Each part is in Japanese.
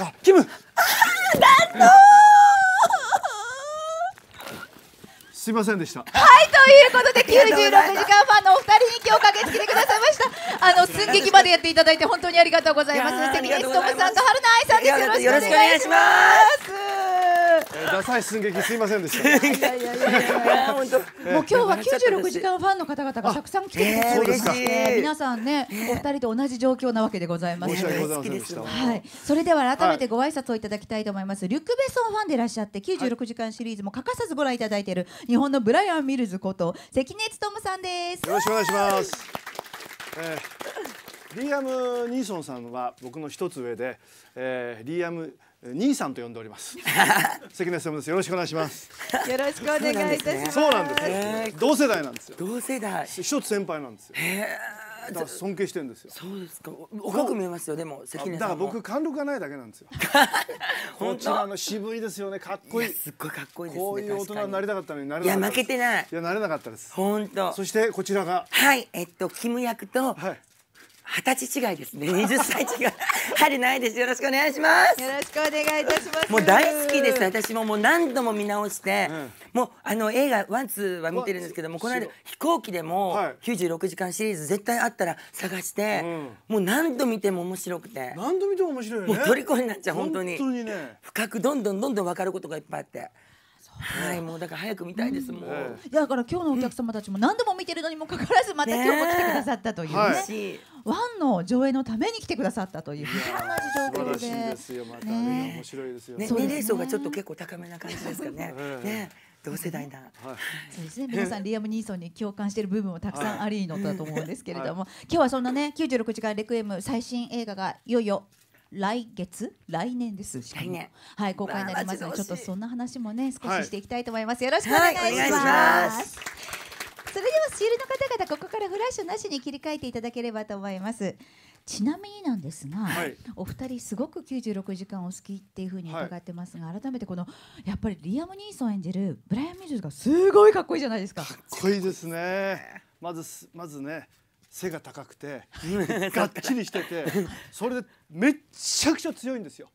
あ、キム。ああ、なんと。すいませんでした。はい、ということで、九十六時間ファンのお二人に今日駆けつけてくださいました。あの、寸劇までやっていただいて、本当にありがとうございます。関根勤さんと春菜愛さんです。よろしくお願いします。ダサい寸劇すいませんでした。いやいやいや本当。もう今日は九十六時間ファンの方々がたくさん来てくださって皆さんねお二人と同じ状況なわけでございます。はい。それでは改めてご挨拶をいただきたいと思います。リュックベソンファンでいらっしゃって九十六時間シリーズも欠かさずご覧いただいている日本のブライアンミルズこと関根勤さんです。よろしくお願いします。えー、リーアム・ニーソンさんは僕の一つ上で、えー、リーアム・兄さんと呼んでおります。関根さんです。よろしくお願いします。よろしくお願いいたします。そうなんです、ね、同世代なんですよ。同世代。一つ先輩なんですよ。だから尊敬してるんですよ。そうですか。おかく見えますよ。でも関根だから僕貫禄がないだけなんですよ。こちらの渋いですよね。かっこいい。いすっごいかっこいい、ね、こういう大人になりたかったのになれなかった。いや負けてない。いやなれなかったです。本当。そしてこちらが。はい。えっとキム役とはい。二十歳違いですね。二十歳違い。は針ないです。よろしくお願いします。よろしくお願いいたします。もう大好きです。私ももう何度も見直して、うん、もうあの映画ワンツーは見てるんですけども、この間飛行機でも九十六時間シリーズ絶対あったら探して、うん、もう何度見ても面白くて。何度見ても面白い、ね、もう虜になっちゃう本当に。本当にね、深くどんどんどんどん分かることがいっぱいあって。はい、もうだから早く見たいです、もう。だから今日のお客様たちも何度も見てるのにもかかわらずまた今日も来てくださったというね。はいワンの上映のために来てくださったという素晴らしいで。すよまたね面白いですよね。年齢層がちょっと結構高めな感じですかね。ね。同世代な、そうですね皆さんリアム・ニーソンに共感している部分もたくさんありのだと思うんですけれども、今日はそんなね96時間レクエム最新映画がいよいよ来月来年です来年はい公開になりますので、ちょっとそんな話もね少ししていきたいと思います、よろしくお願いします。シールの方々ここからフラッシュなしに切り替えていただければと思いますちなみになんですが、はい、お二人すごく96時間お好きっていうふうに伺ってますが、はい、改めてこのやっぱりリアム・ニーソン演じるブライアン・ミルズがすごいかっこいいじゃないですかかっこいいですねまずまずね背が高くて がっちりしててそれでめっちゃくちゃ強いんですよ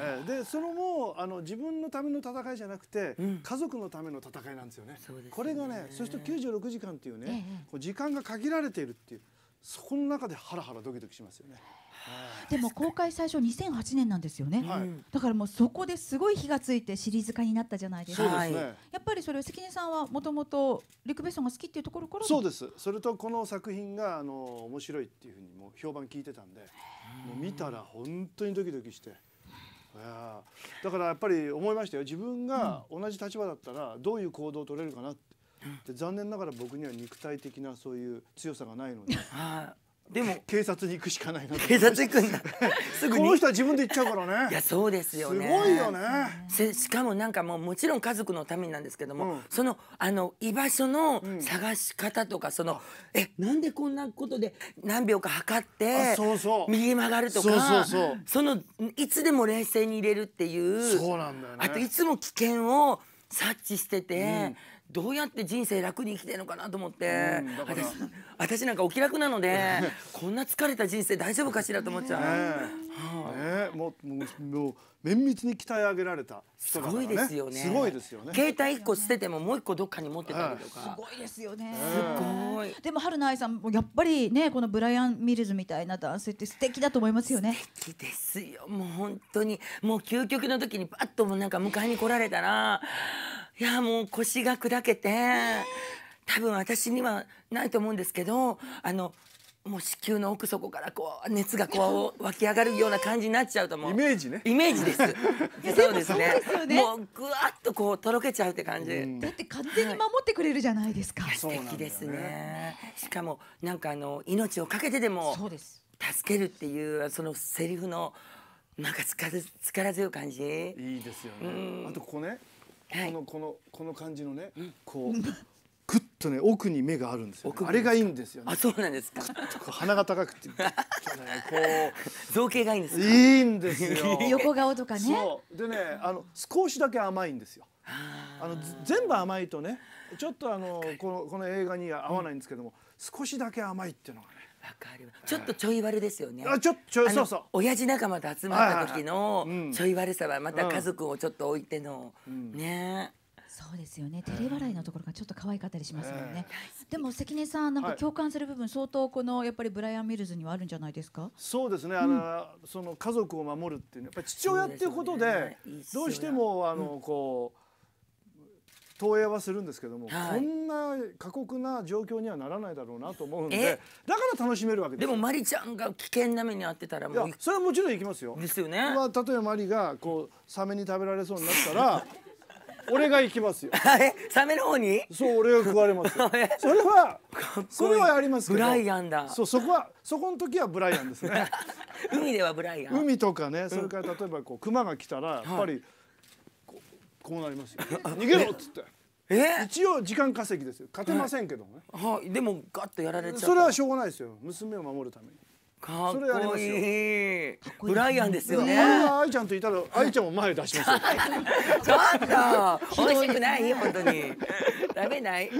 えでそのもうあの自分のための戦いじゃなくて、うん、家族のための戦いなんですよね。ねこれがねそしてると96時間っていうね、ええ、こう時間が限られているっていうそこの中でハラハラドキドキしますよね。でも公開最初2008年なんですよね、はい、だからもうそこですごい火がついてシリーズ化になったじゃないですか、はい、やっぱりそれ関根さんはもともとリク・ベソンが好きっていうところからそうですそれとこの作品があの面白いっていうふうにもう評判聞いてたんでもう見たら本当にドキドキして。だからやっぱり思いましたよ自分が同じ立場だったらどういう行動を取れるかなって。残念ながら僕には肉体的なそういう強さがないのででも警察に行くしかないな警察行くんだ すぐこの人は自分で行っちゃうからねいやそうですよねすごいよねしかもなんかもうもちろん家族のためなんですけども、うん、そのあの居場所の探し方とかその、えなんでこんなことで何秒か測ってそうそう右曲がるとかそのいつでも冷静に入れるっていうそうなんだよ、ね、あといつも危険を察知してて、うんどうやって人生楽に生きてるのかなと思って私私なんかお気楽なので こんな疲れた人生大丈夫かしらと思っちゃう。ねはあ、ねもうもう綿密に鍛え上げられた、ね、すごいですよね。すごいですよね。携帯一個捨ててももう一個どっかに持ってたりとか。すごいですよね。すごい。でも春菜愛さんもやっぱりねこのブライアンミルズみたいな男性って素敵だと思いますよね。素敵ですよ。もう本当にもう究極の時にパッともなんか迎えに来られたら。いやもう腰が砕けて多分私にはないと思うんですけどあのもう子宮の奥底からこう熱がこう湧き上がるような感じになっちゃうと思うイメージねイメージです そうですねもうぐわっとこうとろけちゃうって感じ、だって完全に守ってくれるじゃないですか、素敵ですね、ね、しかもなんかあの命をかけてでも助けるっていうそのセリフのなんか力強い感じいいですよね、あとここねこのこのこの感じのねこう。ぐっとね奥に目があるんですよ、ね、あれがいいんですよ、ね、あそうなんですか鼻が高くて、ね、こう造形がいいんですいいんですよ 横顔とかねでねあの少しだけ甘いんですよあの全部甘いとねちょっとあのこのこの映画には合わないんですけども、うん、少しだけ甘いっていうのがねわかるちょっとちょい悪ですよね。あ、ちょ、ちょ、そうそう。親父仲間と集まった時のちょい悪さはまた家族をちょっと置いての、ね。そうですよね照れ笑いのところがちょっと可愛かったりしますもんね、でも関根さんなんか共感する部分、相当このやっぱりブライアン・ミルズにはあるんじゃないですかそうですね、あのその家族を守るっていうやっぱり父親っていうことでどうしてもあのこう、投影はするんですけども、はい、こんな過酷な状況にはならないだろうなと思うんでだから楽しめるわけですでもマリちゃんが危険な目に遭ってたらもうそれはもちろん行きますよですよね例えばマリがこうサメに食べられそうになったら 俺が行きますよ サメの方にそう俺が食われます それはそれはありますブライアンだそうそこはそこの時はブライアンですね 海ではブライアン海とかねそれから例えばこう熊が来たらやっぱり、こうなりますよ、逃げろっつってえ一応時間稼ぎですよ勝てませんけどね、はい、はでもガッとやられちゃうそれはしょうがないですよ娘を守るためにかっこいい。ブライアンですよね。愛ちゃんといたら愛ちゃんも前出しますよ。ちょっと美味しくない本当に。食べない。